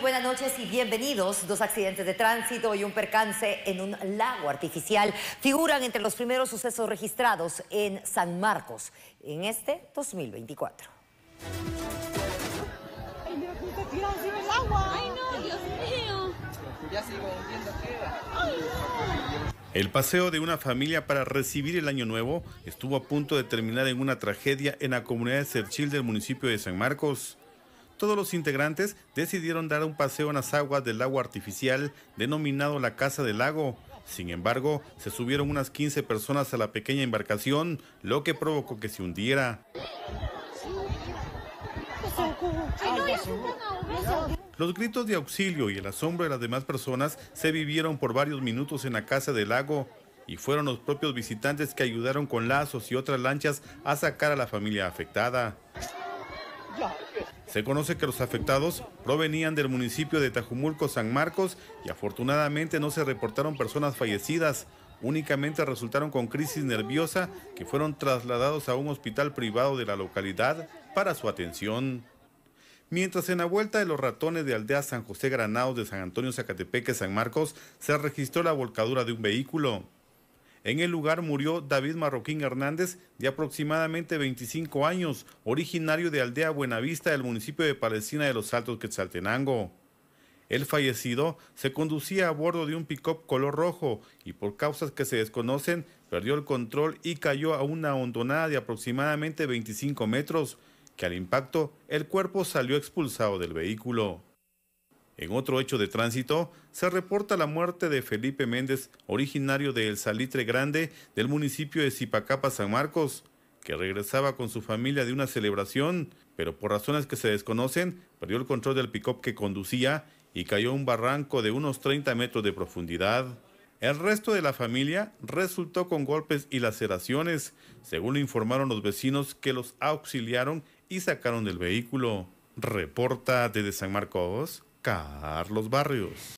buenas noches y bienvenidos. Dos accidentes de tránsito y un percance en un lago artificial figuran entre los primeros sucesos registrados en San Marcos en este 2024. el El paseo de una familia para recibir el Año Nuevo estuvo a punto de terminar en una tragedia en la comunidad de Cerchil del municipio de San Marcos todos los integrantes decidieron dar un paseo en las aguas del lago artificial denominado la Casa del Lago. Sin embargo, se subieron unas 15 personas a la pequeña embarcación, lo que provocó que se hundiera. Los gritos de auxilio y el asombro de las demás personas se vivieron por varios minutos en la casa del lago y fueron los propios visitantes que ayudaron con lazos y otras lanchas a sacar a la familia afectada. Se conoce que los afectados provenían del municipio de Tajumulco, San Marcos, y afortunadamente no se reportaron personas fallecidas. Únicamente resultaron con crisis nerviosa que fueron trasladados a un hospital privado de la localidad para su atención. Mientras en la vuelta de los ratones de aldea San José Granados de San Antonio Zacatepeque, San Marcos, se registró la volcadura de un vehículo. En el lugar murió David Marroquín Hernández, de aproximadamente 25 años, originario de Aldea Buenavista del municipio de Palestina de los Altos Quetzaltenango. El fallecido se conducía a bordo de un pick-up color rojo y por causas que se desconocen perdió el control y cayó a una hondonada de aproximadamente 25 metros, que al impacto el cuerpo salió expulsado del vehículo. En otro hecho de tránsito, se reporta la muerte de Felipe Méndez, originario de El Salitre Grande, del municipio de Zipacapa, San Marcos, que regresaba con su familia de una celebración, pero por razones que se desconocen, perdió el control del pick-up que conducía y cayó a un barranco de unos 30 metros de profundidad. El resto de la familia resultó con golpes y laceraciones, según lo informaron los vecinos que los auxiliaron y sacaron del vehículo. Reporta desde San Marcos, Carlos Barrios.